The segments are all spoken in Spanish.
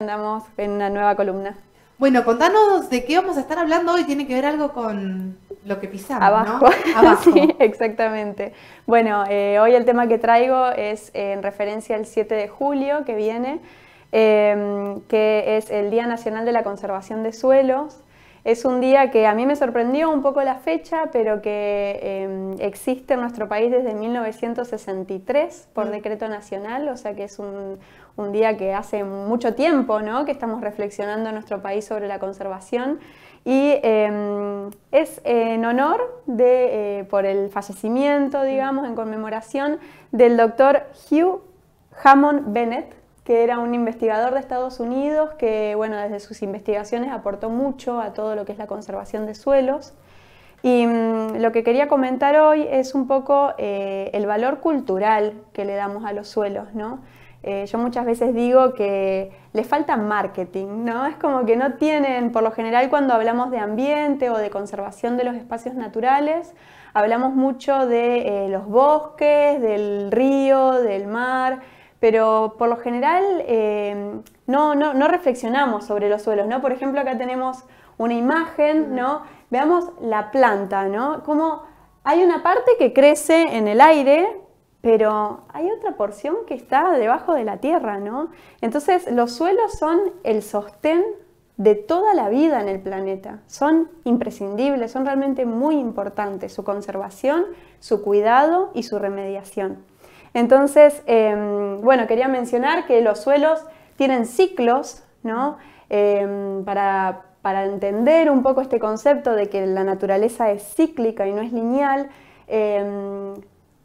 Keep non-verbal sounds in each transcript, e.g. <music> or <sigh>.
Andamos en una nueva columna. Bueno, contanos de qué vamos a estar hablando hoy. Tiene que ver algo con lo que pisamos, Abajo. ¿no? <laughs> Abajo. sí, exactamente. Bueno, eh, hoy el tema que traigo es eh, en referencia al 7 de julio que viene, em, que es el Día Nacional de la Conservación de Suelos. Es un día que a mí me sorprendió un poco la fecha, pero que em, existe en nuestro país desde 1963 por mm. decreto nacional, o sea que es un, un día que hace mucho tiempo que estamos reflexionando en nuestro país sobre la conservación y em, es eh, en honor eh, por el fallecimiento, digamos, en conmemoración del doctor Hugh Hammond Bennett, que era un investigador de Estados Unidos que, bueno, desde sus investigaciones aportó mucho a todo lo que es la conservación de suelos. Y mm, lo que quería comentar hoy es un poco eh, el valor cultural que le damos a los suelos, ¿no? Eh, yo muchas veces digo que les falta marketing, ¿no? Es como que no tienen, por lo general cuando hablamos de ambiente o de conservación de los espacios naturales, hablamos mucho de eh, los bosques, del río, del mar, pero por lo general no, reflexionamos sobre los suelos, ¿no? Por ejemplo, acá tenemos una imagen, ¿no? Veamos la planta, ¿no? Como hay una parte que crece en el aire, pero hay otra porción que está debajo de la tierra, ¿no? Entonces, los suelos son el sostén de toda la vida en el planeta. Son imprescindibles, son realmente muy importantes su conservación, su cuidado y su remediación. Entonces, em, bueno, quería mencionar que los suelos tienen ciclos, ¿no? Em, para, entender un poco este concepto de que la naturaleza es cíclica y no es lineal, em,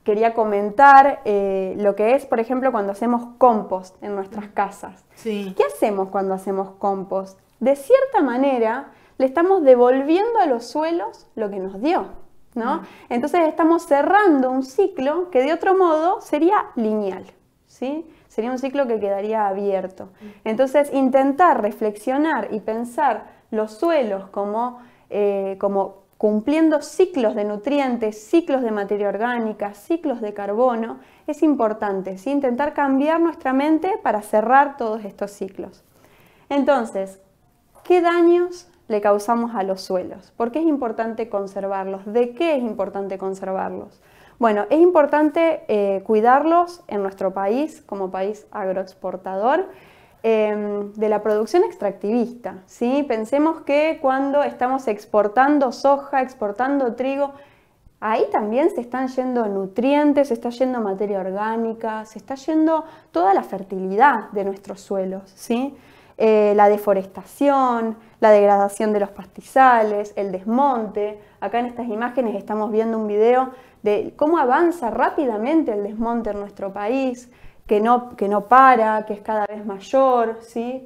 quería comentar eh, lo que es, por ejemplo, cuando hacemos compost en nuestras mm. casas. Sí. ¿Qué hacemos cuando hacemos compost? De cierta manera, le estamos devolviendo a los suelos lo que nos dio. ¿no? Mm. Entonces estamos cerrando un ciclo que de otro modo sería lineal. Sería un ciclo que quedaría abierto. Entonces, intentar reflexionar y pensar los suelos como, eh, cumpliendo ciclos de nutrientes, ciclos de materia orgánica, ciclos de carbono, es importante, intentar cambiar nuestra mente para cerrar todos estos ciclos. Entonces, ¿qué daños le causamos a los suelos? ¿Por qué es importante conservarlos? ¿De qué es importante conservarlos? Bueno, es importante eh, cuidarlos en nuestro país como país agroexportador em, de la producción extractivista. ¿sí? Pensemos que cuando estamos exportando soja, exportando trigo, ahí también se están yendo nutrientes, se está yendo materia orgánica, se está yendo toda la fertilidad de nuestros suelos. ¿sí? Eh, la deforestación, la degradación de los pastizales, el desmonte. Acá en estas imágenes estamos viendo un video de cómo avanza rápidamente el desmonte en nuestro país, que no, para, que es cada vez mayor,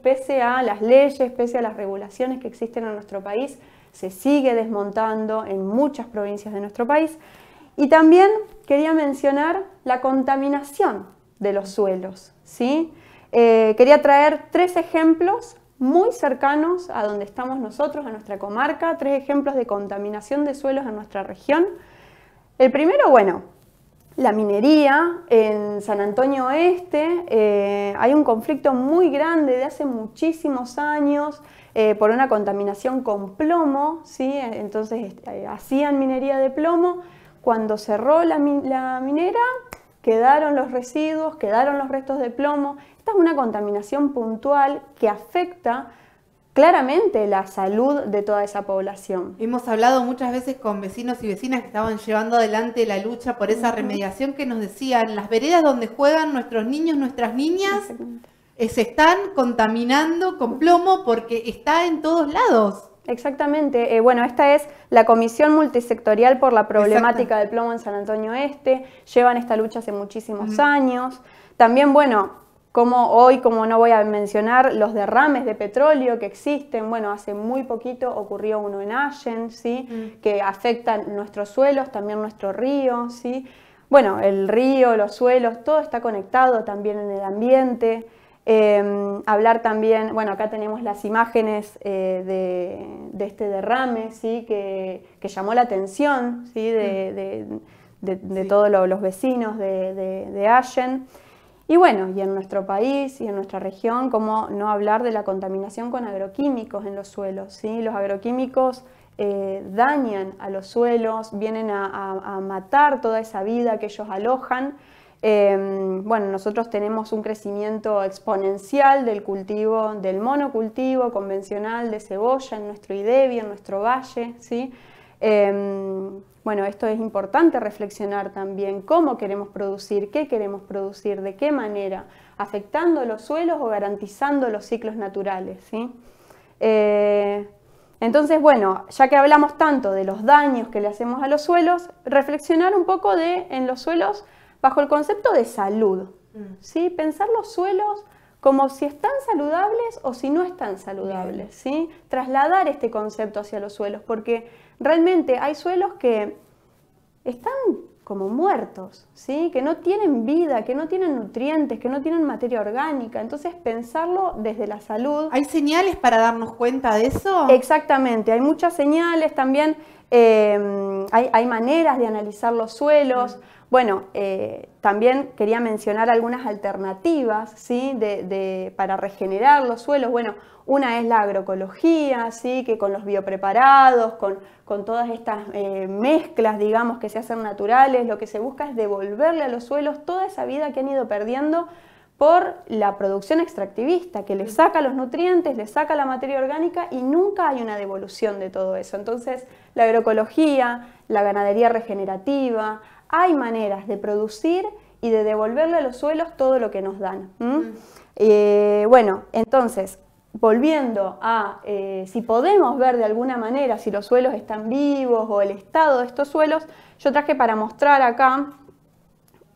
pese a las leyes, pese a las regulaciones que existen en nuestro país, se sigue desmontando en muchas provincias de nuestro país. Y también quería mencionar la contaminación de los suelos. ¿sí? Eh, quería traer tres ejemplos muy cercanos a donde estamos nosotros, a nuestra comarca, tres ejemplos de contaminación de suelos en nuestra región el primero, bueno, la minería en San Antonio Oeste. Eh, hay un conflicto muy grande de hace muchísimos años eh, por una contaminación con plomo, ¿sí? entonces este, eh, hacían minería de plomo. Cuando cerró la, la minera, quedaron los residuos, quedaron los restos de plomo. Esta es una contaminación puntual que afecta claramente la salud de toda esa población. Hemos hablado muchas veces con vecinos y vecinas que estaban llevando adelante la lucha por esa remediación que nos decían, las veredas donde juegan nuestros niños, nuestras niñas, eh, se están contaminando con plomo porque está en todos lados. Exactamente. Eh, bueno, esta es la Comisión Multisectorial por la Problemática del Plomo en San Antonio Este. Llevan esta lucha hace muchísimos años. También, bueno, como hoy, como no voy a mencionar, los derrames de petróleo que existen. Bueno, hace muy poquito ocurrió uno en Allen, mm. que afectan nuestros suelos, también nuestro río. Bueno, el río, los suelos, todo está conectado también en el ambiente. Em, hablar también, bueno, acá tenemos las imágenes eh, de, este derrame que, llamó la atención de, mm. todos los vecinos de, Allen. Y bueno, y en nuestro país y en nuestra región, cómo no hablar de la contaminación con agroquímicos en los suelos. ¿sí? Los agroquímicos eh, dañan a los suelos, vienen a, matar toda esa vida que ellos alojan. Em, bueno, nosotros tenemos un crecimiento exponencial del cultivo, del monocultivo convencional de cebolla en nuestro IDEBI, en nuestro valle, ¿sí? Em, bueno, esto es importante reflexionar también cómo queremos producir, qué queremos producir, de qué manera, afectando los suelos o garantizando los ciclos naturales. Eh, entonces, bueno, ya que hablamos tanto de los daños que le hacemos a los suelos, reflexionar un poco de en los suelos bajo el concepto de salud. Mm. ¿sí? Pensar los suelos como si están saludables o si no están saludables, ¿sí? Trasladar este concepto hacia los suelos, porque Realmente hay suelos que están como muertos, ¿sí? que no tienen vida, que no tienen nutrientes, que no tienen materia orgánica. Entonces, pensarlo desde la salud. ¿Hay señales para darnos cuenta de eso? Exactamente, hay muchas señales también. Em, hay, maneras de analizar los suelos. Bueno, eh, también quería mencionar algunas alternativas ¿sí? de, para regenerar los suelos. Bueno, una es la agroecología, que con los biopreparados, con, todas estas eh, mezclas, digamos, que se hacen naturales, lo que se busca es devolverle a los suelos toda esa vida que han ido perdiendo por la producción extractivista, que le saca los nutrientes, le saca la materia orgánica y nunca hay una devolución de todo eso. Entonces, la agroecología, la ganadería regenerativa, hay maneras de producir y de devolverle a los suelos todo lo que nos dan. Mm. Eh, bueno, entonces, volviendo a eh, si podemos ver de alguna manera si los suelos están vivos o el estado de estos suelos, yo traje para mostrar acá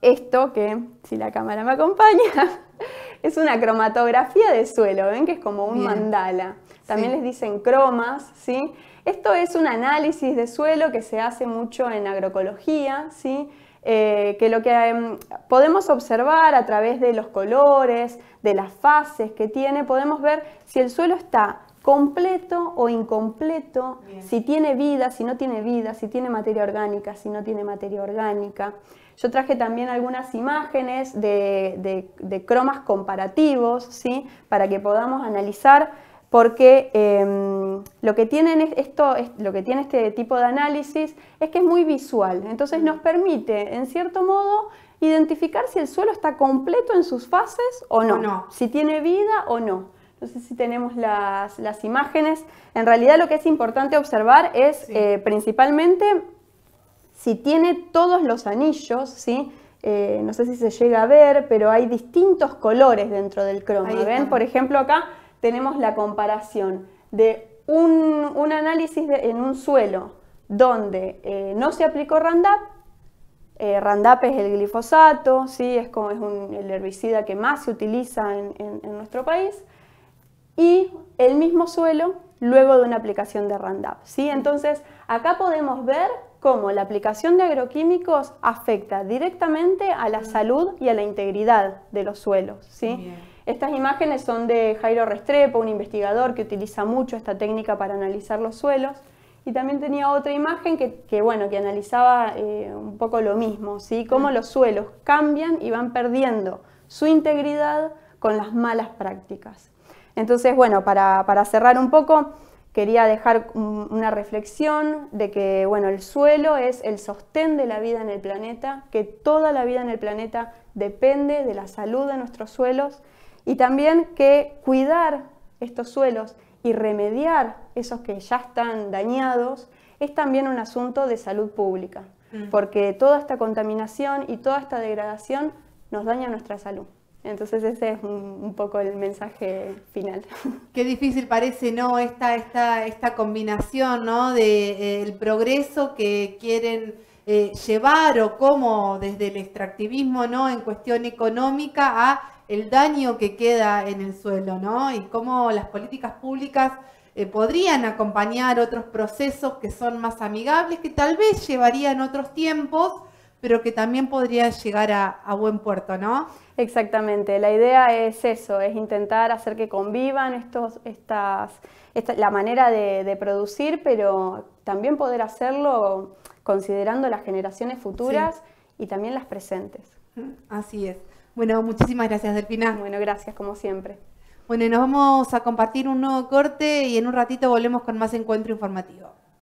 esto que, si la cámara me acompaña, <laughs> es una cromatografía de suelo, ven que es como un mandala. También les dicen cromas, ¿sí? Esto es un análisis de suelo que se hace mucho en agroecología, ¿sí? Eh, que lo que em, podemos observar a través de los colores, de las fases que tiene, podemos ver si el suelo está completo o incompleto, si tiene vida, si no tiene vida, si tiene materia orgánica, si no tiene materia orgánica. Yo traje también algunas imágenes de, cromas comparativos, ¿sí? Para que podamos analizar porque em, lo, que tienen esto, lo que tiene este tipo de análisis es que es muy visual, entonces nos permite, en cierto modo, identificar si el suelo está completo en sus fases o no, si tiene vida o no. No sé si tenemos las, imágenes. En realidad lo que es importante observar es eh, principalmente si tiene todos los anillos, ¿sí? Eh, no sé si se llega a ver, pero hay distintos colores dentro del croma. ¿Ven? Por ejemplo, acá tenemos la comparación de un, análisis en un suelo donde eh, no se aplicó Randap, eh, Randap es el glifosato, ¿sí? es como es un, el herbicida que más se utiliza en, nuestro país, y el mismo suelo luego de una aplicación de Randap. ¿sí? Entonces, acá podemos ver cómo la aplicación de agroquímicos afecta directamente a la mm. salud y a la integridad de los suelos. ¿sí? Estas imágenes son de Jairo Restrepo, un investigador que utiliza mucho esta técnica para analizar los suelos. Y también tenía otra imagen que, bueno, que analizaba eh, un poco lo mismo, ¿sí? Cómo mm. los suelos cambian y van perdiendo su integridad con las malas prácticas. Entonces, bueno, para cerrar un poco, quería dejar una reflexión de que bueno, el suelo es el sostén de la vida en el planeta, que toda la vida en el planeta depende de la salud de nuestros suelos y también que cuidar estos suelos y remediar esos que ya están dañados es también un asunto de salud pública, mm. porque toda esta contaminación y toda esta degradación nos daña nuestra salud. Entonces ese es un, poco el mensaje final. <laughs> Qué difícil parece, ¿no? Esta, esta, esta combinación, ¿no? De eh, progreso que quieren eh, llevar o cómo desde el extractivismo, ¿no? En cuestión económica a el daño que queda en el suelo, ¿no? Y cómo las políticas públicas eh, podrían acompañar otros procesos que son más amigables, que tal vez llevarían otros tiempos, pero que también podría llegar a, buen puerto, ¿no? Exactamente, la idea es eso, es intentar hacer que convivan estos, estas, esta, la manera de, producir, pero también poder hacerlo considerando las generaciones futuras y también las presentes. Mm, así es. Bueno, muchísimas gracias, Delfina. Bueno, gracias, como siempre. Bueno, nos vamos a compartir un nuevo corte y en un ratito volvemos con más encuentro informativo.